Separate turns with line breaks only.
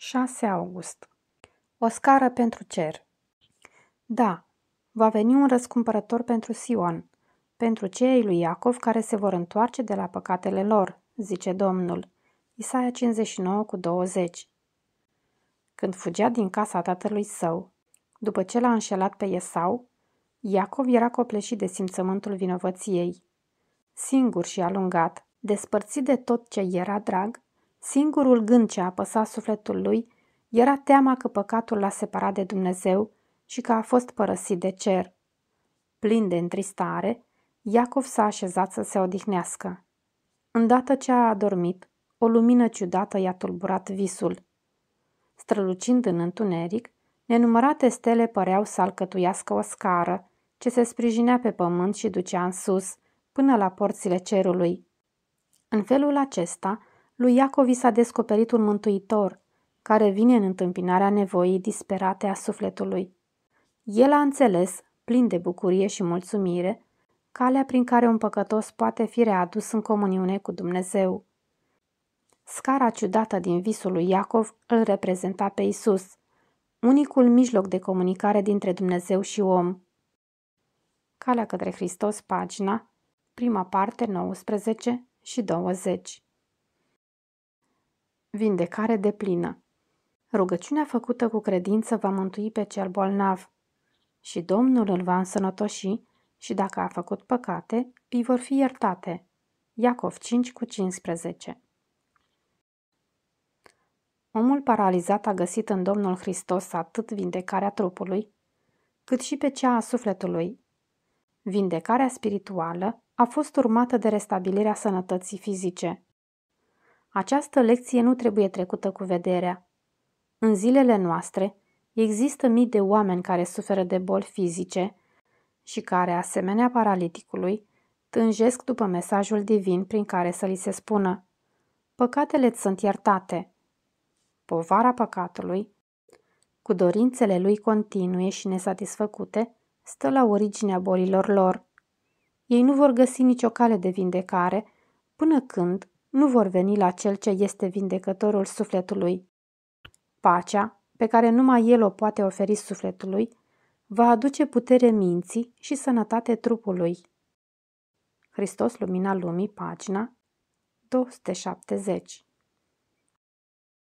6 august. O scară pentru cer. Da, va veni un răscumpărător pentru Sion, pentru cei lui Iacov care se vor întoarce de la păcatele lor, zice Domnul. Isaia 59 cu 20. Când fugea din casa tatălui său, după ce l-a înșelat pe Esau, Iacov era copleșit de simțământul vinovăției. Singur și alungat, despărțit de tot ce era drag, Singurul gând ce apăsa sufletul lui era teama că păcatul l-a separat de Dumnezeu și că a fost părăsit de cer. Plin de întristare, Iacov s-a așezat să se odihnească. Îndată ce a adormit, o lumină ciudată i-a tulburat visul. Strălucind în întuneric, nenumărate stele păreau să alcătuiască o scară ce se sprijinea pe pământ și ducea în sus, până la porțile cerului. În felul acesta, lui Iacov i s-a descoperit un mântuitor, care vine în întâmpinarea nevoii disperate a sufletului. El a înțeles, plin de bucurie și mulțumire, calea prin care un păcătos poate fi readus în comuniune cu Dumnezeu. Scara ciudată din visul lui Iacov îl reprezenta pe Isus, unicul mijloc de comunicare dintre Dumnezeu și om. Calea către Hristos, pagina, prima parte 19 și 20. Vindecare de plină. Rugăciunea făcută cu credință va mântui pe cel bolnav și Domnul îl va însănătoși și dacă a făcut păcate, îi vor fi iertate. Iacov 5 cu 15 Omul paralizat a găsit în Domnul Hristos atât vindecarea trupului, cât și pe cea a sufletului. Vindecarea spirituală a fost urmată de restabilirea sănătății fizice. Această lecție nu trebuie trecută cu vederea. În zilele noastre există mii de oameni care suferă de boli fizice și care, asemenea paraliticului, tânjesc după mesajul divin prin care să li se spună Păcatele ți sunt iertate. Povara păcatului, cu dorințele lui continue și nesatisfăcute, stă la originea bolilor lor. Ei nu vor găsi nicio cale de vindecare până când nu vor veni la cel ce este vindecătorul sufletului. Pacea, pe care numai el o poate oferi sufletului, va aduce putere minții și sănătate trupului. Hristos Lumina Lumii, pagina 270